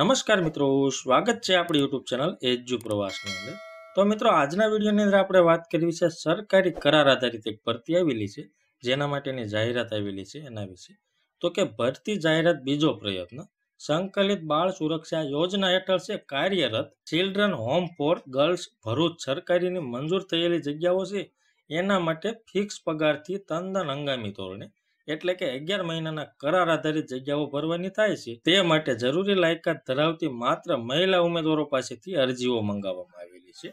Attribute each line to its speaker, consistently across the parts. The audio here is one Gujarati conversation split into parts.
Speaker 1: નમસ્કાર મિત્રો સ્વાગત છે આપણી યુટ્યુબ ચેનલ એજ્યુ પ્રવાસની અંદર તો મિત્રો આજના વિડીયોની અંદર આપણે વાત કરવી છે સરકારી કરાર આધારિત એક ભરતી આવેલી છે જેના માટેની જાહેરાત આવેલી છે એના વિશે તો કે ભરતી જાહેરાત બીજો પ્રયત્ન સંકલિત બાળ સુરક્ષા યોજના હેઠળ છે કાર્યરત children home for girls Bharuch સરકારીની મંજૂર થયેલી જગ્યાઓ છે એના માટે ફિક્સ પગારથી તંદન હંગામી ધોરણે એટલે કે અગિયાર મહિનાના કરાર આધારિત જગ્યાઓ ભરવાની થાય છે તે માટે જરૂરી લાયકાત ધરાવતી માત્ર મહિલા ઉમેદવારો પાસેથી અરજીઓ મંગાવવામાં આવેલી છે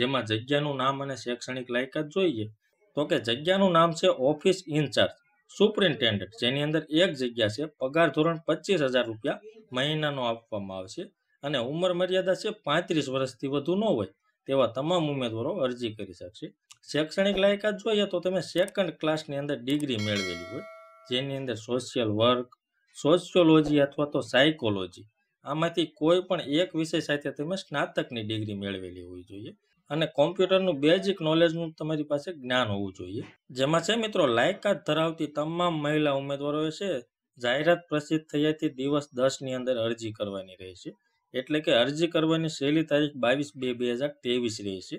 Speaker 1: જેમાં જગ્યાનું નામ અને શૈક્ષણિક લાયકાત જોઈએ તો કે જગ્યાનું નામ છે ઓફિસ ઇન્ચાર્જ સુપ્રિન્ટેન્ડન્ટ જેની અંદર એક જગ્યા છે પગાર ધોરણ પચીસ હજાર રૂપિયા મહિનાનો આપવામાં આવશે અને ઉંમર મર્યાદા છે પાંત્રીસ વર્ષથી વધુ ન હોય તેવા તમામ ઉમેદવારો અરજી કરી શકશે શૈક્ષણિક લાયકાત જોઈએ તો તમે સેકન્ડ ક્લાસની અંદર ડિગ્રી મેળવેલી હોય જેની અંદર સોશિયલ વર્ક સોશિયોલોજી અથવા તો સાયકોલોજી આમાંથી કોઈ પણ એક વિષય સાથે તમે સ્નાતકની ડિગ્રી મેળવેલી હોવી જોઈએ અને કોમ્પ્યુટરનું બેઝિક નોલેજનું તમારી પાસે જ્ઞાન હોવું જોઈએ જેમાં છે મિત્રો લાયકાત ધરાવતી તમામ મહિલા ઉમેદવારોએ છે જાહેરાત પ્રસિદ્ધ થયાથી દિવસ દસની અંદર અરજી કરવાની રહેશે એટલે કે અરજી કરવાની છેલ્લી તારીખ બાવીસ બે બે હજાર ત્રેવીસ રહેશે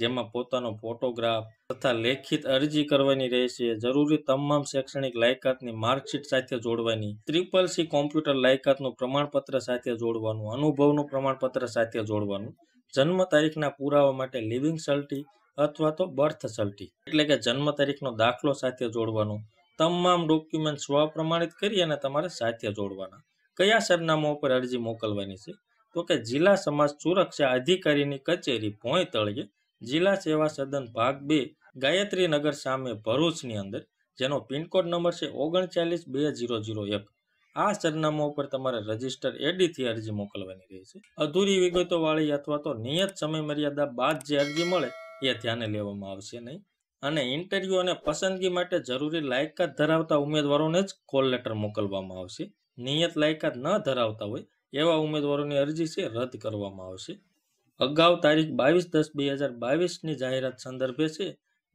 Speaker 1: જેમાં પોતાનો ફોટોગ્રાફ તથા લેખિત અરજી કરવાની રહેશે જરૂરી તમામ શૈક્ષણિક લાયકાતની માર્કશીટ સાથે જોડવાની ત્રિપલ સી કોમ્પ્યુટર લાયકાતનું પ્રમાણપત્ર સાથે જોડવાનું અનુભવનું પ્રમાણપત્ર સાથે જોડવાનું જન્મ તારીખના પુરાવા માટે લિવિંગ સર્ટી અથવા તો બર્થ સલ્ટી એટલે કે જન્મ તારીખનો દાખલો સાથે જોડવાનો તમામ ડોક્યુમેન્ટ સ્વપ્રમાણિત કરી અને તમારે સાથે જોડવાના કયા સરનામા ઉપર અરજી મોકલવાની છે તો કે જિલ્લા સમાજ સુરક્ષા અધિકારીની કચેરી ભોંય તળિયે જિલ્લા સેવા સદન ભાગ બે ગાયત્રી નગર સામે ભરૂચની અંદર જેનો પિનકોડ નંબર છે ઓગણચાલીસ બે ઝીરો ઝીરો એક આ સરનામા ઉપર તમારે રજીસ્ટર એડીથી અરજી મોકલવાની છે અધૂરી વિગતોવાળી અથવા તો નિયત સમય મર્યાદા બાદ જે અરજી મળે એ ધ્યાને લેવામાં આવશે નહીં અને ઇન્ટરવ્યૂ અને પસંદગી માટે જરૂરી લાયકાત ધરાવતા ઉમેદવારોને જ કોલ લેટર મોકલવામાં આવશે નિયત લાયકાત ન ધરાવતા હોય એવા ઉમેદવારોની અરજી છે રદ કરવામાં આવશે અગાઉ તારીખ બાવીસ દસ બે હજાર બાવીસની જાહેરાત સંદર્ભે છે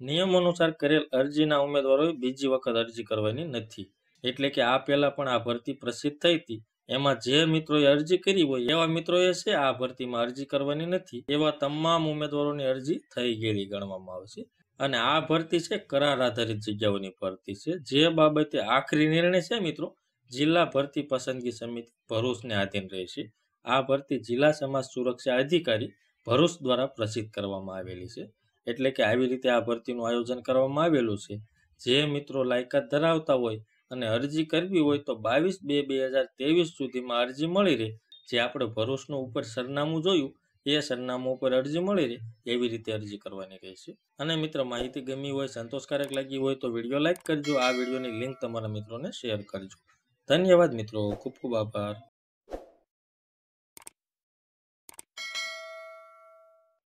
Speaker 1: નિયમ અનુસાર કરેલ અરજીના ઉમેદવારોએ બીજી વખત અરજી કરવાની નથી એટલે કે આ પહેલા પણ આ ભરતી પ્રસિદ્ધ થઈ હતી એમાં જે મિત્રોએ અરજી કરી હોય એવા મિત્રોએ છે આ ભરતીમાં અરજી કરવાની નથી એવા તમામ ઉમેદવારોની અરજી થઈ ગયેલી ગણવામાં આવશે અને આ ભરતી છે કરાર આધારિત જગ્યાઓની ભરતી છે જે બાબતે આખરી નિર્ણય છે મિત્રો જિલ્લા ભરતી પસંદગી સમિતિ ભરૂચને આધીન રહેશે આ ભરતી જિલ્લા સમાજ સુરક્ષા અધિકારી ભરૂચ દ્વારા પ્રસિદ્ધ કરવામાં આવેલી છે એટલે કે આવી રીતે આ ભરતીનું આયોજન કરવામાં આવેલું છે જે મિત્રો લાયકાત ધરાવતા હોય અને અરજી કરવી હોય તો બાવીસ બે બે હજાર ત્રેવીસ સુધીમાં અરજી મળી રહે જે આપણે ભરૂચનું ઉપર સરનામું જોયું એ સરનામું ઉપર અરજી મળી રહે એવી રીતે અરજી કરવાની રહેશે અને મિત્ર માહિતી ગમી હોય સંતોષકારક લાગી હોય તો વિડીયો લાઇક કરજો આ વિડીયોની લિંક તમારા મિત્રોને શેર કરજો ધન્યવાદ મિત્રો ખૂબ ખૂબ આભાર